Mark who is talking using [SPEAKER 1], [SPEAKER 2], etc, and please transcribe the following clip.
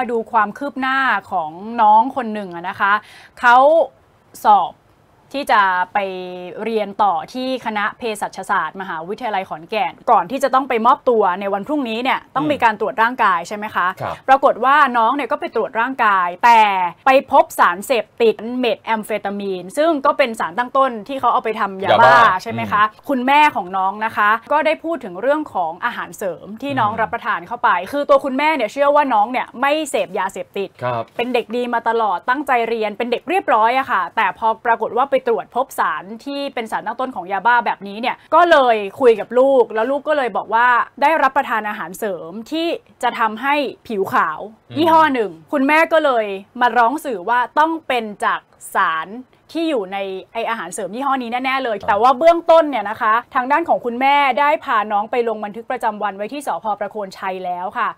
[SPEAKER 1] มาดูความคืบหน้าของน้องคนหนึ่งนะคะเขาสอบที่จะไปเรียนต่อที่คณะเภสัชศาสตร์มหาวิทยาลัยขอนแก่นก่อนที่จะต้องไปมอบตัวในวันพรุ่งนี้เนี่ยต้องมีการตรวจร่างกายใช่ไหมคะครปรากฏว่าน้องเนี่ยก็ไปตรวจร่างกาย แต่ไปพบสารเสพติดเม็ดแอมเฟตามีนซึ่งก็เป็นสารตั้งต้นที่เขาเอาไปทำยาบ้าใช่ไหมคะคุณแม่ของน้องนะคะ ก็ได้พูดถึงเรื่องของอาหารเสริมที่น้องรับประทานเข้าไป คือตัวคุณแม่เนี่ยเชื่อว่าน้องเนี่ยไม่เสพยาเสพติด เป็นเด็กดีมาตลอดตั้งใจเรียนเป็นเด็กเรียบร้อยอะค่ะ แต่พอปรากฏว่าไปตรวจพบสารที่เป็นสารตั้งต้นของยาบ้าแบบนี้เนี่ย ก็เลยคุยกับลูก แล้วลูกก็เลยบอกว่าได้รับประทานอาหารเสริมที่จะทำให้ผิวขาวยี่ห้อหนึ่ง คุณแม่ก็เลยมาร้องสื่อว่าต้องเป็นจากสารที่อยู่ในไออาหารเสริมยี่ห้อนี้แน่ๆเลย แต่ว่าเบื้องต้นเนี่ยนะคะ ทางด้านของคุณแม่ได้พาน้องไปลงบันทึกประจำวันไว้ที่สพประโคนชัยแล้วค่ะ